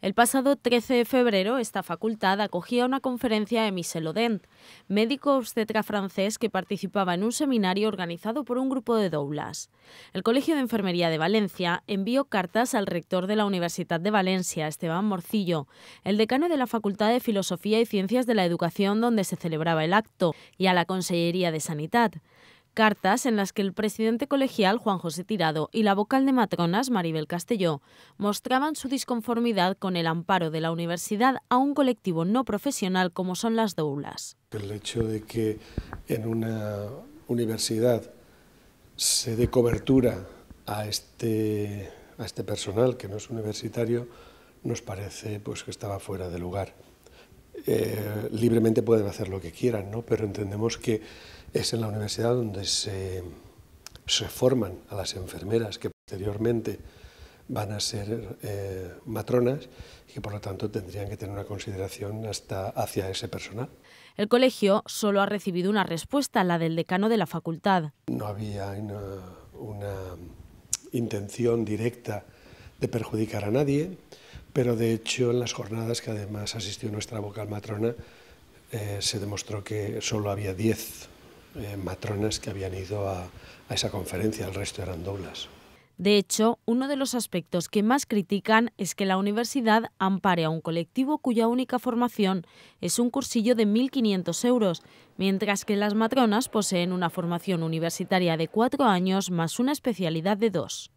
El pasado 13 de febrero, esta facultad acogía una conferencia de Michel Odent, médico obstetra francés que participaba en un seminario organizado por un grupo de doulas. El Colegio de Enfermería de Valencia envió cartas al rector de la Universidad de Valencia, Esteban Morcillo, el decano de la Facultad de Filosofía y Ciencias de la Educación donde se celebraba el acto, y a la Consellería de Sanidad cartas en las que el presidente colegial Juan José Tirado y la vocal de matronas Maribel Castelló mostraban su disconformidad con el amparo de la universidad a un colectivo no profesional como son las doulas. El hecho de que en una universidad se dé cobertura a este, este personal que no es universitario nos parece pues, que estaba fuera de lugar. Eh, libremente pueden hacer lo que quieran, ¿no? pero entendemos que es en la universidad donde se, forman a las enfermeras que posteriormente van a ser eh, matronas y que por lo tanto tendrían que tener una consideración hasta hacia ese personal. El colegio solo ha recibido una respuesta, la del decano de la facultad. No había una intención directa de perjudicar a nadie pero de hecho en las jornadas que además asistió nuestra vocal matrona, eh, se demostró que solo había 10 eh, matronas que habían ido a, esa conferencia, el resto eran doblas. De hecho, uno de los aspectos que más critican es que la universidad ampare a un colectivo cuya única formación es un cursillo de 1.500 euros, mientras que las matronas poseen una formación universitaria de cuatro años más una especialidad de dos.